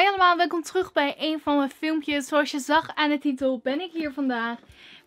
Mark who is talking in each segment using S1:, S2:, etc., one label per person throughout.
S1: Hoi allemaal, welkom terug bij een van mijn filmpjes. Zoals je zag aan de titel ben ik hier vandaag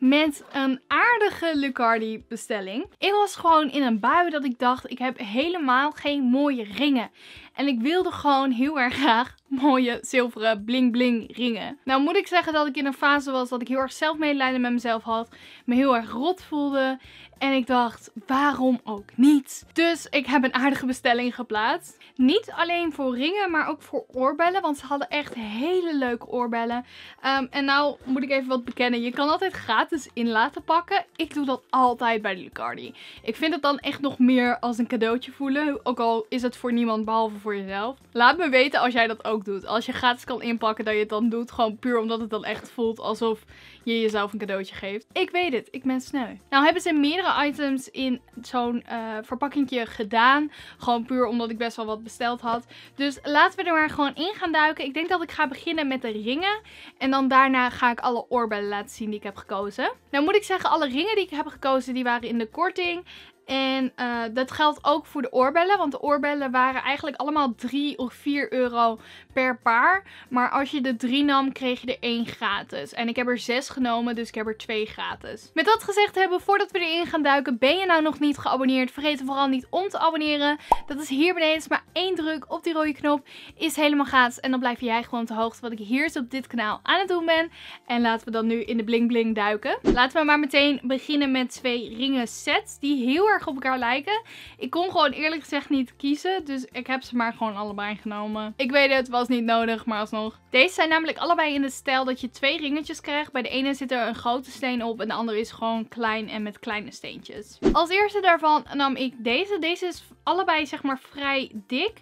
S1: met een aardige Lucardi bestelling. Ik was gewoon in een bui dat ik dacht, ik heb helemaal geen mooie ringen. En ik wilde gewoon heel erg graag mooie zilveren bling bling ringen. Nou moet ik zeggen dat ik in een fase was dat ik heel erg zelfmedelijden met mezelf had. Me heel erg rot voelde. En ik dacht, waarom ook niet? Dus ik heb een aardige bestelling geplaatst. Niet alleen voor ringen, maar ook voor oorbellen. Want ze hadden echt hele leuke oorbellen. Ehm, en nou moet ik even wat bekennen. Je kan altijd gratis in laten pakken. Ik doe dat altijd bij de Lucardi. Ik vind het dan echt nog meer als een cadeautje voelen. Ook al is het voor niemand behalve voor jezelf. Laat me weten als jij dat ook doet. Als je gratis kan inpakken dat je het dan doet. Gewoon puur omdat het dan echt voelt alsof je jezelf een cadeautje geeft. Ik weet het, ik ben sneu. Nou hebben ze meerdere items in zo'n uh, gedaan. Gewoon puur omdat ik best wel wat besteld had. Dus laten we er maar gewoon in gaan duiken. Ik denk dat ik ga beginnen met de ringen. En dan daarna ga ik alle oorbellen laten zien die ik heb gekozen. Nou moet ik zeggen, alle ringen die ik heb gekozen, die waren in de korting. En eh, dat geldt ook voor de oorbellen. Want de oorbellen waren eigenlijk allemaal 3 of 4 euro per paar. Maar als je de 3 nam, kreeg je er 1 gratis. En ik heb er 6 genomen, dus ik heb er 2 gratis. Met dat gezegd hebben, voordat we erin gaan duiken, ben je nou nog niet geabonneerd? Vergeet vooral niet om te abonneren. Dat is hier beneden. Is maar één druk op die rode knop. Is helemaal gratis. En dan blijf jij gewoon op de hoogte wat ik hier dus op dit kanaal aan het doen ben. En laten we dan nu in de bling bling duiken. Laten we maar meteen beginnen met twee ringen sets die heel erg op elkaar lijken. Ik kon gewoon eerlijk gezegd niet kiezen. Dus ik heb ze maar gewoon allebei genomen. Ik weet het, was niet nodig, maar alsnog. Deze zijn namelijk allebei in het stijl dat je twee ringetjes krijgt. Bij de ene zit er een grote steen op en de andere is gewoon klein en met kleine steentjes. Als eerste daarvan nam ik deze. Deze is allebei zeg maar vrij dik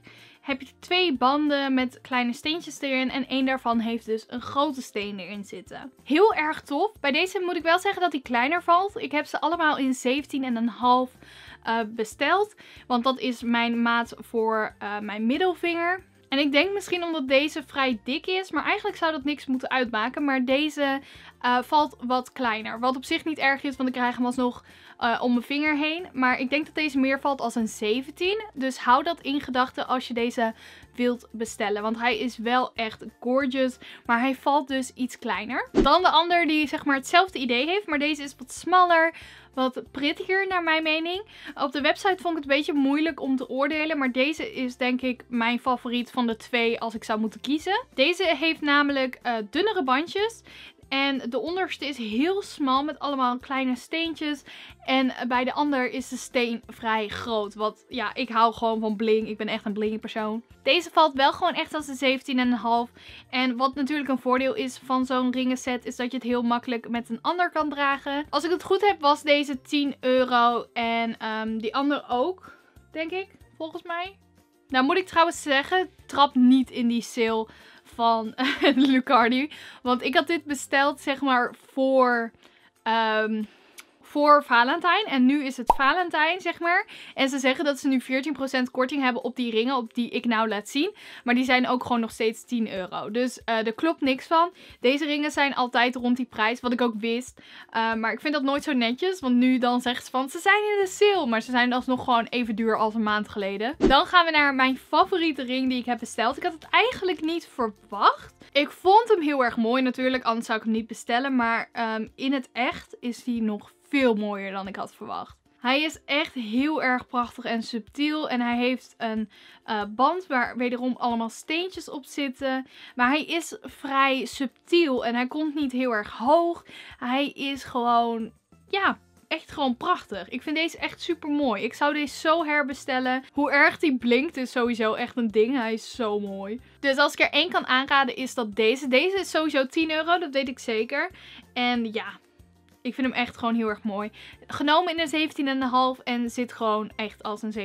S1: heb je twee banden met kleine steentjes erin. En één daarvan heeft dus een grote steen erin zitten. Heel erg tof. Bij deze moet ik wel zeggen dat die kleiner valt. Ik heb ze allemaal in 17,5 uh, eh, besteld. Want dat is mijn maat voor eh, mijn middelvinger. En ik denk misschien omdat deze vrij dik is, maar eigenlijk zou dat niks moeten uitmaken. Maar deze eh, valt wat kleiner. Wat op zich niet erg is, want ik krijg hem alsnog eh, om mijn vinger heen. Maar ik denk dat deze meer valt als een 17. Dus hou dat in gedachten als je deze wilt bestellen. Want hij is wel echt gorgeous. Maar hij valt dus iets kleiner. Dan de ander die zeg maar hetzelfde idee heeft. Maar deze is wat smaller. Wat prettiger naar mijn mening. Op de website vond ik het een beetje moeilijk om te oordelen. Maar deze is denk ik mijn favoriet van de twee als ik zou moeten kiezen. Deze heeft namelijk uh, dunnere bandjes. En de onderste is heel smal met allemaal kleine steentjes. En bij de ander is de steen vrij groot. Want ja, ik hou gewoon van bling. Ik ben echt een bling persoon. Deze valt wel gewoon echt als de 17,5. En wat natuurlijk een voordeel is van zo'n ringenset is dat je het heel makkelijk met een ander kan dragen. Als ik het goed heb was deze 10 euro en ehm, die ander ook, denk ik, volgens mij. Nou moet ik trouwens zeggen, trap niet in die sale van Lucardi. Want ik had dit besteld, zeg maar, voor... Ehm, voor Valentijn. En nu is het Valentijn, zeg maar. En ze zeggen dat ze nu 14% korting hebben op die ringen, op die ik nou laat zien. Maar die zijn ook gewoon nog steeds 10 euro. Dus eh, er klopt niks van. Deze ringen zijn altijd rond die prijs, wat ik ook wist. Eh, maar ik vind dat nooit zo netjes, want nu dan zeggen ze van ze zijn in de sale. Maar ze zijn alsnog gewoon even duur als een maand geleden. Dan gaan we naar mijn favoriete ring die ik heb besteld. Ik had het eigenlijk niet verwacht. Ik vond hem heel erg mooi natuurlijk, anders zou ik hem niet bestellen. Maar ehm, in het echt is hij nog veel mooier dan ik had verwacht. Hij is echt heel erg prachtig en subtiel. En hij heeft een eh, band waar wederom allemaal steentjes op zitten. Maar hij is vrij subtiel en hij komt niet heel erg hoog. Hij is gewoon, ja, echt gewoon prachtig. Ik vind deze echt super mooi. Ik zou deze zo herbestellen. Hoe erg die blinkt is sowieso echt een ding. Hij is zo mooi. Dus als ik er één kan aanraden is dat deze. Deze is sowieso 10 euro, dat weet ik zeker. En ja, ik vind hem echt gewoon heel erg mooi. Genomen in een 17,5 en zit gewoon echt als een 17,5.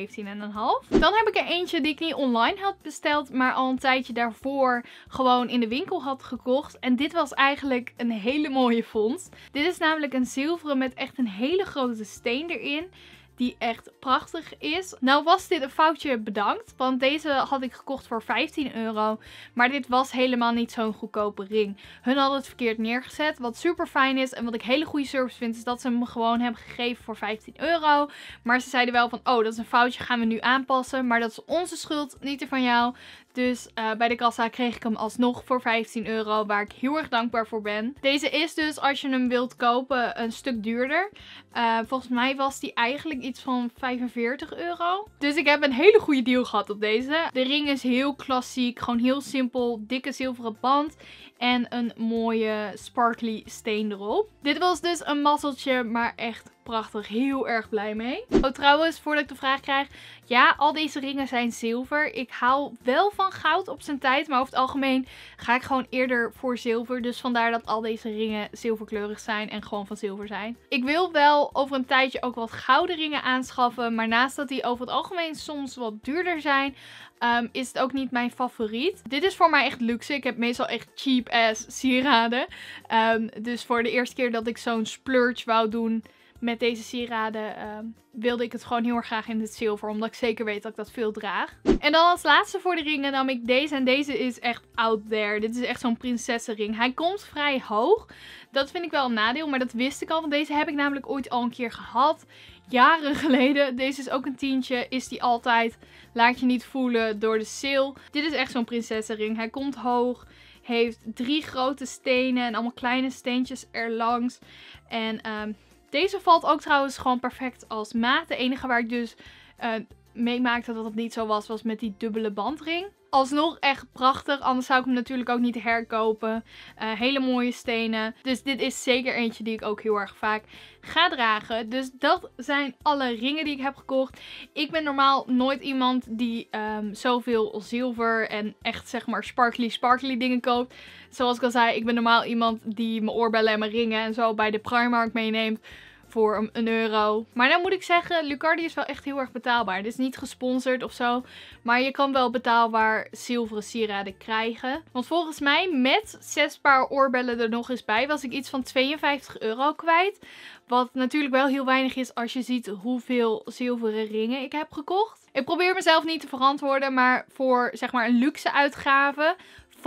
S1: Dan heb ik er eentje die ik niet online had besteld, maar al een tijdje daarvoor gewoon in de winkel had gekocht. En dit was eigenlijk een hele mooie vondst. Dit is namelijk een zilveren met echt een hele grote steen erin die echt prachtig is. Nou was dit een foutje bedankt, want deze had ik gekocht voor 15 euro. Maar dit was helemaal niet zo'n goedkope ring. Hun hadden het verkeerd neergezet, wat super fijn is. En wat ik hele goede service vind, is dat ze hem gewoon hebben gegeven voor 15 euro. Maar ze zeiden wel van, oh dat is een foutje, gaan we nu aanpassen. Maar dat is onze schuld, niet die van jou. Dus eh, bij de kassa kreeg ik hem alsnog voor 15 euro, waar ik heel erg dankbaar voor ben. Deze is dus, als je hem wilt kopen, een stuk duurder. Eh, volgens mij was die eigenlijk iets van 45 euro. Dus ik heb een hele goede deal gehad op deze. De ring is heel klassiek, gewoon heel simpel, dikke zilveren band en een mooie sparkly steen erop. Dit was dus een mazzeltje, maar echt prachtig. Heel erg blij mee. Oh, trouwens, voordat ik de vraag krijg. Ja, al deze ringen zijn zilver. Ik hou wel van goud op zijn tijd. Maar over het algemeen ga ik gewoon eerder voor zilver. Dus vandaar dat al deze ringen zilverkleurig zijn en gewoon van zilver zijn. Ik wil wel over een tijdje ook wat gouden ringen aanschaffen. Maar naast dat die over het algemeen soms wat duurder zijn, ehm, is het ook niet mijn favoriet. Dit is voor mij echt luxe. Ik heb meestal echt cheap ass sieraden. Ehm, dus voor de eerste keer dat ik zo'n splurge wou doen met deze sieraden ehm, wilde ik het gewoon heel erg graag in het zilver. Omdat ik zeker weet dat ik dat veel draag. En dan als laatste voor de ringen nam ik deze. En deze is echt out there. Dit is echt zo'n prinsessenring. Hij komt vrij hoog. Dat vind ik wel een nadeel. Maar dat wist ik al. Want deze heb ik namelijk ooit al een keer gehad. Jaren geleden. Deze is ook een tientje. Is die altijd. Laat je niet voelen door de sale. Dit is echt zo'n prinsessenring. Hij komt hoog heeft drie grote stenen en allemaal kleine steentjes erlangs. En ehm, deze valt ook trouwens gewoon perfect als maat. De enige waar ik dus uh, eh, meemaakte dat het niet zo was, was met die dubbele bandring. Alsnog echt prachtig, anders zou ik hem natuurlijk ook niet herkopen. Eh, hele mooie stenen. Dus dit is zeker eentje die ik ook heel erg vaak ga dragen. Dus dat zijn alle ringen die ik heb gekocht. Ik ben normaal nooit iemand die ehm, zoveel zilver en echt zeg maar sparkly sparkly dingen koopt. Zoals ik al zei, ik ben normaal iemand die mijn oorbellen en mijn ringen en zo bij de Primark meeneemt voor een, euro. Maar dan moet ik zeggen, Lucardi is wel echt heel erg betaalbaar. Het is niet gesponsord of zo. Maar je kan wel betaalbaar zilveren sieraden krijgen. Want volgens mij met zes paar oorbellen er nog eens bij was ik iets van 52 euro kwijt. Wat natuurlijk wel heel weinig is als je ziet hoeveel zilveren ringen ik heb gekocht. Ik probeer mezelf niet te verantwoorden, maar voor zeg maar een luxe uitgave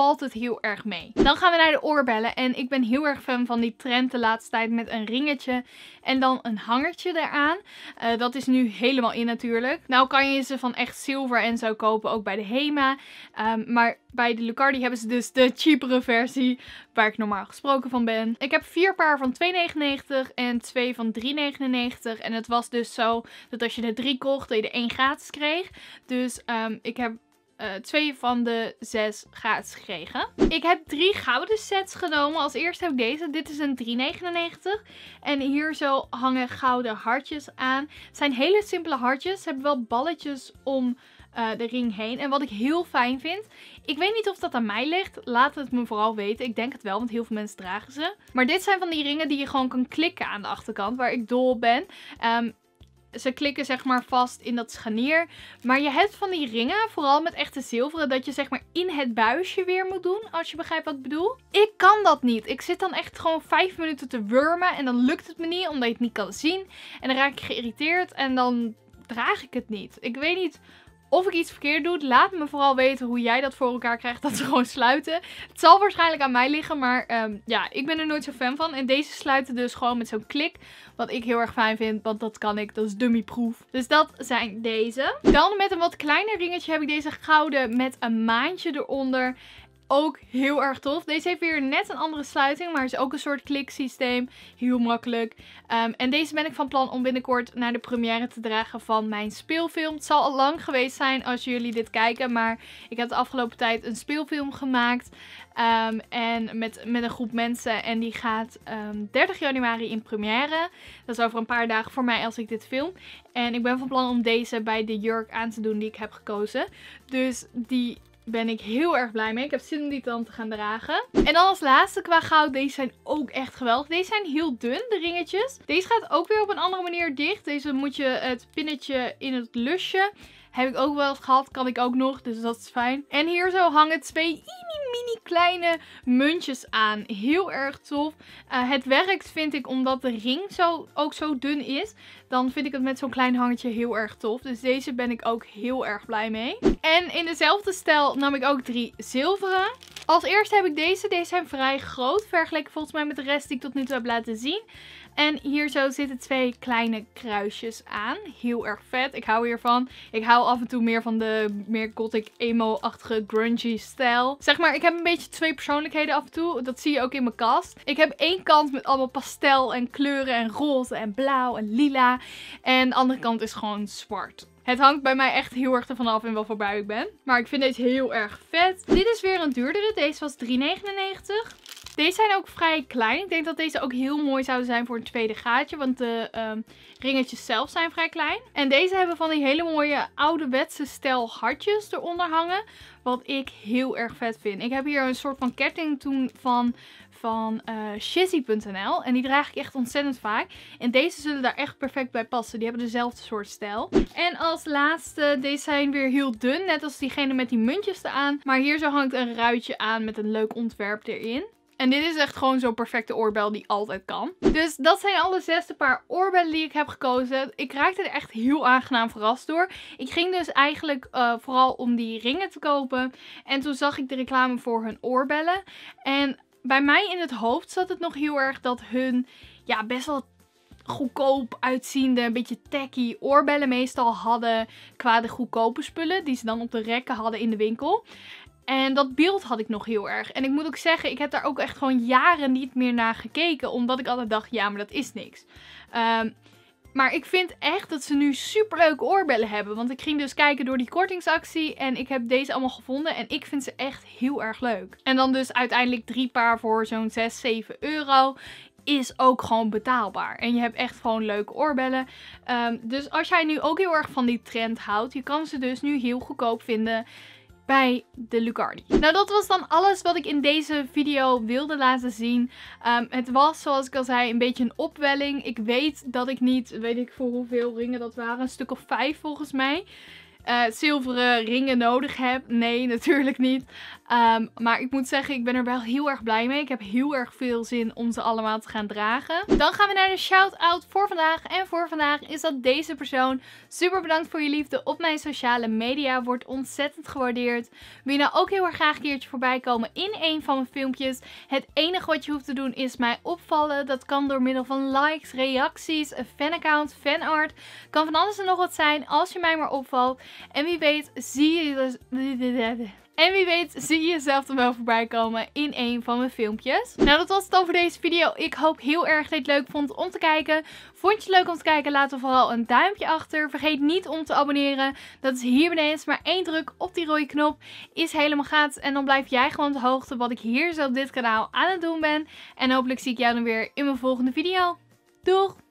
S1: valt het heel erg mee. Dan gaan we naar de oorbellen en ik ben heel erg fan van die trend de laatste tijd met een ringetje en dan een hangertje eraan. Eh, dat is nu helemaal in natuurlijk. Nou kan je ze van echt zilver en zo kopen, ook bij de HEMA. Ehm, maar bij de Lucardi hebben ze dus de cheapere versie, waar ik normaal gesproken van ben. Ik heb vier paar van 2,99 en twee van 3,99. En het was dus zo dat als je de drie kocht, dat je de één gratis kreeg. Dus ehm, ik heb eh, twee van de zes gratis gekregen. Ik heb drie gouden sets genomen. Als eerste heb ik deze. Dit is een 3,99. En hier zo hangen gouden hartjes aan. Het zijn hele simpele hartjes. Ze hebben wel balletjes om eh, de ring heen. En wat ik heel fijn vind. Ik weet niet of dat aan mij ligt. Laat het me vooral weten. Ik denk het wel, want heel veel mensen dragen ze. Maar dit zijn van die ringen die je gewoon kan klikken aan de achterkant. Waar ik dol op ben. Um, ze klikken zeg maar vast in dat scharnier. Maar je hebt van die ringen, vooral met echte zilveren, dat je zeg maar in het buisje weer moet doen. Als je begrijpt wat ik bedoel. Ik kan dat niet. Ik zit dan echt gewoon vijf minuten te wurmen en dan lukt het me niet omdat je het niet kan zien. En dan raak ik geïrriteerd en dan draag ik het niet. Ik weet niet of ik iets verkeerd doe, laat me vooral weten hoe jij dat voor elkaar krijgt dat ze gewoon sluiten. Het zal waarschijnlijk aan mij liggen, maar ehm, ja, ik ben er nooit zo fan van. En deze sluiten dus gewoon met zo'n klik, wat ik heel erg fijn vind, want dat kan ik, dat is dummy dummyproof. Dus dat zijn deze. Dan met een wat kleiner ringetje heb ik deze gouden met een maantje eronder. Ook heel erg tof. Deze heeft weer net een andere sluiting, maar is ook een soort kliksysteem. Heel makkelijk. Ehm, en deze ben ik van plan om binnenkort naar de première te dragen van mijn speelfilm. Het zal al lang geweest zijn als jullie dit kijken, maar ik heb de afgelopen tijd een speelfilm gemaakt. Ehm, en met, met een groep mensen. En die gaat 30 ehm, januari in première. Dat is over een paar dagen voor mij als ik dit film. En ik ben van plan om deze bij de jurk aan te doen die ik heb gekozen. Dus die ben ik heel erg blij mee. Ik heb zin om die dan te gaan dragen. En dan als laatste qua goud. Deze zijn ook echt geweldig. Deze zijn heel dun, de ringetjes. Deze gaat ook weer op een andere manier dicht. Deze moet je het pinnetje in het lusje heb ik ook wel eens gehad, kan ik ook nog, dus dat is fijn. En hier zo hangen twee mini mini kleine muntjes aan. Heel erg tof. Eh, het werkt vind ik omdat de ring zo, ook zo dun is. Dan vind ik het met zo'n klein hangetje heel erg tof. Dus deze ben ik ook heel erg blij mee. En in dezelfde stijl nam ik ook drie zilveren. Als eerste heb ik deze. Deze zijn vrij groot vergeleken volgens mij met de rest die ik tot nu toe heb laten zien. En hier zo zitten twee kleine kruisjes aan. Heel erg vet. Ik hou hiervan. Ik hou af en toe meer van de meer gothic emo-achtige grungy stijl. Zeg maar, ik heb een beetje twee persoonlijkheden af en toe. Dat zie je ook in mijn kast. Ik heb één kant met allemaal pastel en kleuren en roze en blauw en lila. En de andere kant is gewoon zwart. Het hangt bij mij echt heel erg ervan af in wel voorbij ik ben. Maar ik vind deze heel erg vet. Dit is weer een duurdere. Deze was 3,99. Deze zijn ook vrij klein. Ik denk dat deze ook heel mooi zouden zijn voor een tweede gaatje. Want de ehm, ringetjes zelf zijn vrij klein. En deze hebben van die hele mooie ouderwetse stijl hartjes eronder hangen. Wat ik heel erg vet vind. Ik heb hier een soort van ketting toen van, van uh, eh, Shizzy.nl. En die draag ik echt ontzettend vaak. En deze zullen daar echt perfect bij passen. Die hebben dezelfde soort stijl. En als laatste, deze zijn weer heel dun. Net als diegene met die muntjes eraan. Maar hier zo hangt een ruitje aan met een leuk ontwerp erin. En dit is echt gewoon zo'n perfecte oorbel die altijd kan. Dus dat zijn alle zesde paar oorbellen die ik heb gekozen. Ik raakte er echt heel aangenaam verrast door. Ik ging dus eigenlijk eh, vooral om die ringen te kopen. En toen zag ik de reclame voor hun oorbellen. En bij mij in het hoofd zat het nog heel erg dat hun ja, best wel goedkoop uitziende, een beetje tacky oorbellen meestal hadden qua de goedkope spullen die ze dan op de rekken hadden in de winkel. En dat beeld had ik nog heel erg. En ik moet ook zeggen, ik heb daar ook echt gewoon jaren niet meer naar gekeken. Omdat ik altijd dacht, ja, maar dat is niks. Ehm, maar ik vind echt dat ze nu leuke oorbellen hebben. Want ik ging dus kijken door die kortingsactie. En ik heb deze allemaal gevonden. En ik vind ze echt heel erg leuk. En dan dus uiteindelijk drie paar voor zo'n 6, 7 euro is ook gewoon betaalbaar. En je hebt echt gewoon leuke oorbellen. Ehm, dus als jij nu ook heel erg van die trend houdt, je kan ze dus nu heel goedkoop vinden bij de Lucardi. Nou, dat was dan alles wat ik in deze video wilde laten zien. Ehm, het was, zoals ik al zei, een beetje een opwelling. Ik weet dat ik niet, weet ik voor hoeveel ringen dat waren, een stuk of vijf volgens mij uh, zilveren ringen nodig heb. Nee, natuurlijk niet. Ehm, maar ik moet zeggen, ik ben er wel heel erg blij mee. Ik heb heel erg veel zin om ze allemaal te gaan dragen. Dan gaan we naar de shout-out voor vandaag. En voor vandaag is dat deze persoon. Super bedankt voor je liefde op mijn sociale media. Wordt ontzettend gewaardeerd. Wil je nou ook heel erg graag een keertje voorbij komen in een van mijn filmpjes? Het enige wat je hoeft te doen is mij opvallen. Dat kan door middel van likes, reacties, een fanaccount, fanart. Kan van alles en nog wat zijn als je mij maar opvalt. En wie weet zie je... Dus- en wie weet zie jezelf dan wel voorbij komen in een van mijn filmpjes. Nou, dat was het dan voor deze video. Ik hoop heel erg dat je het leuk vond om te kijken. Vond je het leuk om te kijken? Laat dan vooral een duimpje achter. Vergeet niet om te abonneren. Dat is hier beneden. Maar één druk op die rode knop is helemaal gaat. En dan blijf jij gewoon op de hoogte wat ik hier zo op dit kanaal aan het doen ben. En hopelijk zie ik jou dan weer in mijn volgende video. Doeg!